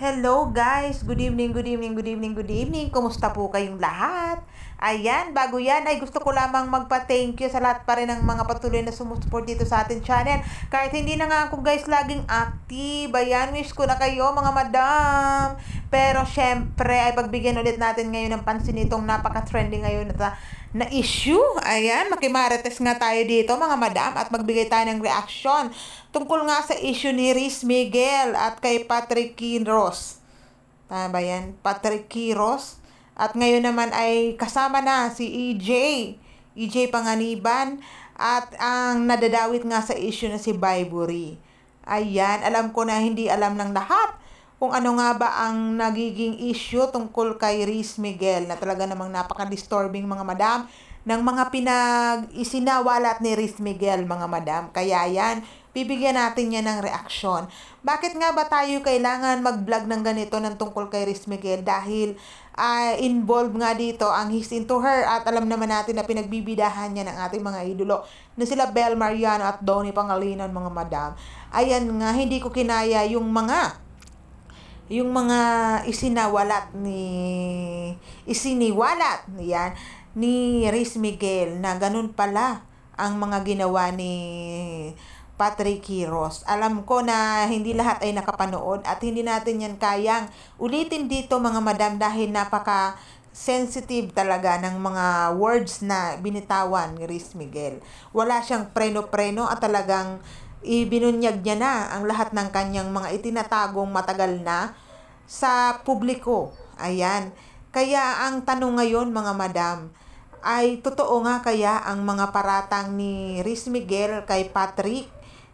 Hello guys! Good evening, good evening, good evening, good evening. Kumusta po kayong lahat? Ayan, bago yan ay gusto ko lamang magpa-thank you sa lahat pa rin ng mga patuloy na sumusupport dito sa ating channel. Kahit hindi na nga ako guys laging active. Ayan, wish ko na kayo mga madam. Pero syempre ay pagbigyan ulit natin ngayon ng pansin itong napaka-trending ngayon na na issue. Ayan, makimarites nga tayo dito mga madam at magbigay tayo ng reaction tungkol nga sa issue ni Riz Miguel at kay Patrick Kinros. Tama ba yan? Patrick Kinros. At ngayon naman ay kasama na si EJ. EJ Panganiban at ang nadadawit nga sa issue na si Bybury. Ayan, alam ko na hindi alam ng lahat kung ano nga ba ang nagiging issue tungkol kay Riz Miguel na talaga namang napaka-disturbing mga madam ng mga pinag-isinawalat ni Riz Miguel mga madam. Kaya yan, bibigyan natin niya ng reaksyon. Bakit nga ba tayo kailangan mag-vlog ng ganito ng tungkol kay Riz Miguel? Dahil uh, involved nga dito ang his into her at alam naman natin na pinagbibidahan niya ng ating mga idolo na sila Bel Mariano at Donnie Pangalinan mga madam. Ayan nga, hindi ko kinaya yung mga yung mga isinawalat ni isiniwalat yan ni Riz Miguel na ganun pala ang mga ginawa ni Patrick Quiros. Alam ko na hindi lahat ay nakapanood at hindi natin yan kayang ulitin dito mga madam dahil napaka sensitive talaga ng mga words na binitawan ni Riz Miguel. Wala siyang preno-preno at talagang ibinunyag niya na ang lahat ng kanyang mga itinatagong matagal na sa publiko. Ayan. Kaya ang tanong ngayon mga madam, ay totoo nga kaya ang mga paratang ni Riz Miguel kay Patrick,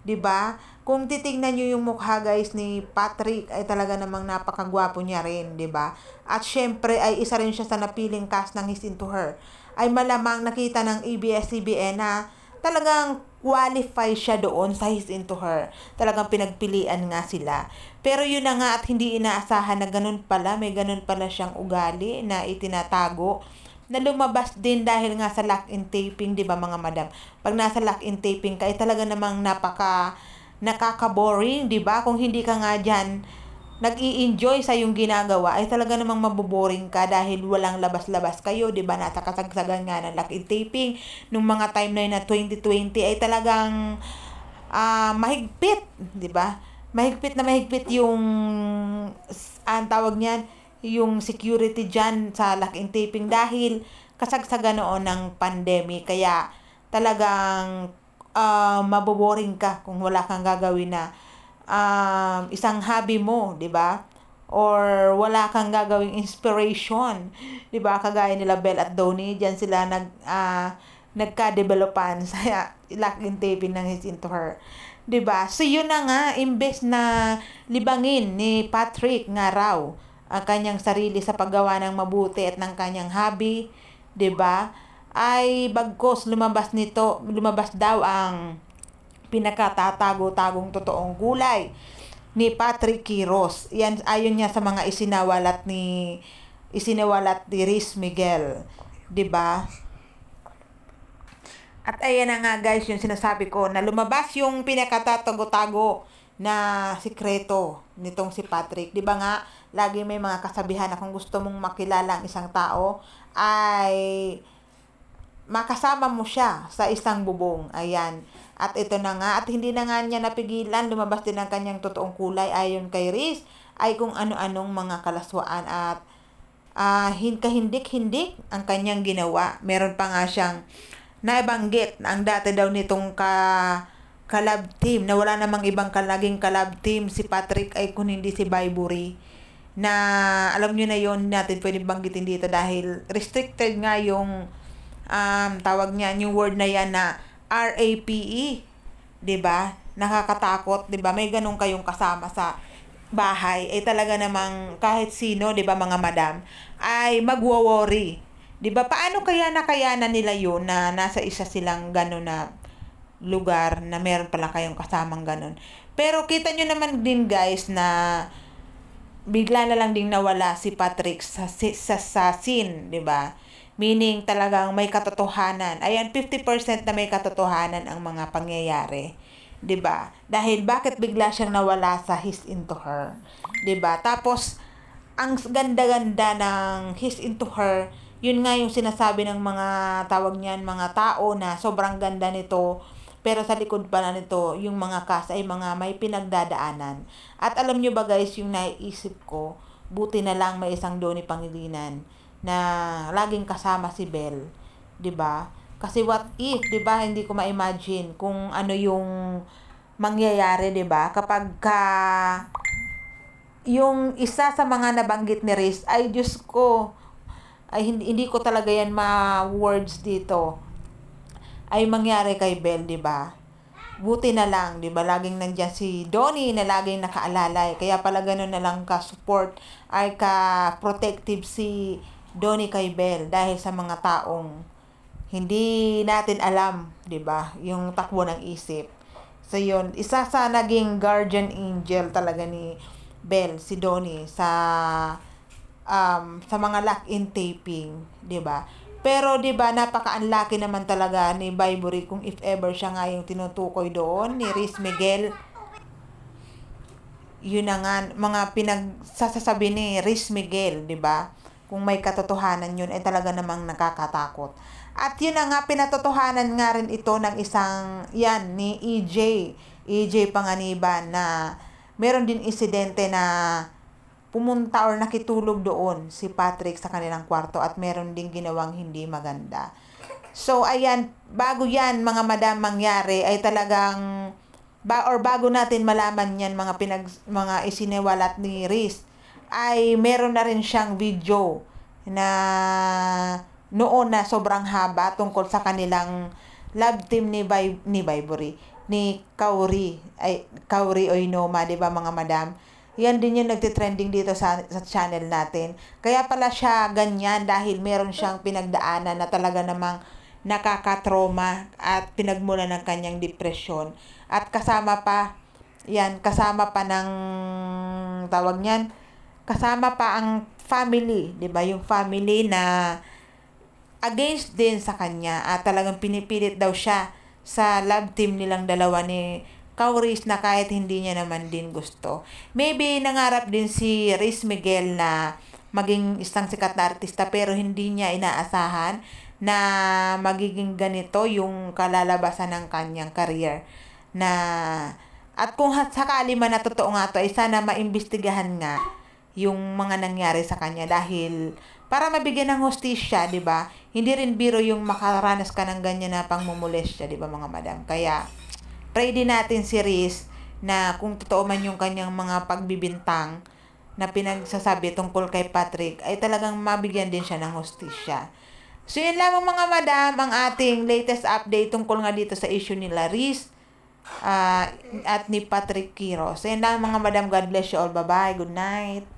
'di ba? Kung titingnan niyo yung mukha guys ni Patrick ay talaga namang napakagwapo niya rin, 'di ba? At syempre ay isa rin siya sa napiling cast ng His Into Her. Ay malamang nakita ng ABS-CBN na talagang qualify siya doon sa his into her. Talagang pinagpilian nga sila. Pero yun na nga at hindi inaasahan na ganun pala, may ganun pala siyang ugali na itinatago na lumabas din dahil nga sa lock-in taping, di ba mga madam? Pag nasa lock-in taping ka, eh, talaga namang napaka nakaka-boring, di ba? Kung hindi ka nga dyan nag enjoy sa yung ginagawa, ay talaga namang maboboring ka dahil walang labas-labas kayo, di ba? Natakasagsagan nga ng lucky taping. Nung mga time na yun na 2020 ay talagang uh, mahigpit, di ba? Mahigpit na mahigpit yung, ang tawag niyan, yung security diyan sa lucky taping dahil kasagsagan noon ng pandemic. Kaya talagang uh, maboboring ka kung wala kang gagawin na um, isang hobby mo, 'di ba? Or wala kang gagawing inspiration, 'di ba? Kagaya nila Bell at Donnie, diyan sila nag uh, nagka-developan sa Lock and Taping ng His Into Her. 'Di ba? So yun na nga imbes na libangin ni Patrick nga raw ang kanyang sarili sa paggawa ng mabuti at ng kanyang hobby, 'di ba? Ay bagkos lumabas nito, lumabas daw ang pinakatatago-tagong totoong gulay ni Patrick Quiros. Yan ayon niya sa mga isinawalat ni isinawalat ni Riz Miguel, 'di ba? At ayan na nga guys, yung sinasabi ko na lumabas yung pinakatatago-tago na sikreto nitong si Patrick. 'Di ba nga, lagi may mga kasabihan na kung gusto mong makilala ang isang tao ay makasama mo siya sa isang bubong. Ayan. At ito na nga, at hindi na nga niya napigilan, lumabas din ang kanyang totoong kulay ayon kay Riz, ay kung ano-anong mga kalaswaan at uh, kahindik-hindik ang kanyang ginawa. Meron pa nga siyang naibanggit ang dati daw nitong ka kalab team na wala namang ibang kalaging kalab team si Patrick ay kung hindi si Bybury na alam nyo na yon natin pwede banggitin dito dahil restricted nga yung um, tawag niya, yung word na yan na RAPE. 'di ba? Nakakatakot, 'di ba? May ganun kayong kasama sa bahay, eh talaga namang kahit sino, 'di ba, mga madam, ay magwo-worry. 'Di ba? Paano kaya nakayanan nila yun na nasa isa silang ganun na lugar na meron pala kayong kasamang ganun. Pero kita nyo naman din guys na bigla na lang ding nawala si Patrick sa, sa, sa, sa scene, 'di ba? Meaning talagang may katotohanan. Ayan, 50% na may katotohanan ang mga pangyayari. 'di ba? Dahil bakit bigla siyang nawala sa his into her? 'di ba? Tapos ang ganda-ganda ng his into her, yun nga yung sinasabi ng mga tawag niyan, mga tao na sobrang ganda nito. Pero sa likod pala nito, yung mga kas ay mga may pinagdadaanan. At alam nyo ba guys, yung naiisip ko, buti na lang may isang Doni Pangilinan na laging kasama si Belle, 'di ba? Kasi what if, 'di ba, hindi ko ma-imagine kung ano yung mangyayari, 'di ba? Kapag ka yung isa sa mga nabanggit ni Riz, ay Diyos ko, ay hindi, hindi ko talaga yan ma-words dito. Ay mangyari kay Belle, 'di ba? buti na lang, di ba, laging nandiyan si Donnie na laging nakaalala. Eh. Kaya pala ganun na lang ka-support ay ka-protective si Donnie kay Bell dahil sa mga taong hindi natin alam, 'di ba? Yung takbo ng isip. So 'yun, isa sa naging guardian angel talaga ni Bell si Donnie sa um, sa mga lock-in taping, 'di ba? Pero 'di ba napaka-unlucky naman talaga ni Bybury kung if ever siya nga yung tinutukoy doon ni Riz Miguel yun na nga, mga pinagsasasabi ni Riz Miguel, di ba? kung may katotohanan yun, ay eh, talaga namang nakakatakot. At yun na nga, pinatotohanan nga rin ito ng isang, yan, ni EJ, EJ Panganiban, na meron din insidente na pumunta or nakitulog doon si Patrick sa kanilang kwarto at meron din ginawang hindi maganda. So, ayan, bago yan, mga madam, mangyari, ay talagang, ba, or bago natin malaman yan, mga, pinag, mga isiniwalat ni Reese, ay meron na rin siyang video na noon na sobrang haba tungkol sa kanilang love team ni By, ni Bybury ni Kauri ay Kauri Oinoma 'di ba mga madam yan din yung nagte-trending dito sa, sa channel natin. Kaya pala siya ganyan dahil meron siyang pinagdaanan na talaga namang nakakatroma at pinagmula ng kanyang depression At kasama pa, yan, kasama pa ng tawag niyan, Kasama pa ang family, 'di ba? Yung family na against din sa kanya at talagang pinipilit daw siya sa love team nilang dalawa ni Kauris na kahit hindi niya naman din gusto. Maybe nangarap din si Riz Miguel na maging isang sikat na artista pero hindi niya inaasahan na magiging ganito yung kalalabasan ng kanyang career na at kung sakali man na totoo nga to, ay eh, sana maimbestigahan nga yung mga nangyari sa kanya dahil para mabigyan ng hostisya, 'di ba? Hindi rin biro yung makaranas ka ng ganyan na pangmumulestya, 'di ba mga madam? Kaya pray din natin si Riz na kung totoo man yung kanyang mga pagbibintang na pinagsasabi tungkol kay Patrick ay talagang mabigyan din siya ng hostisya. So yun lamang mga madam ang ating latest update tungkol nga dito sa issue ni Laris uh, ah, at ni Patrick Kiro. So yun lang mga madam. God bless you all. Bye-bye. Good night.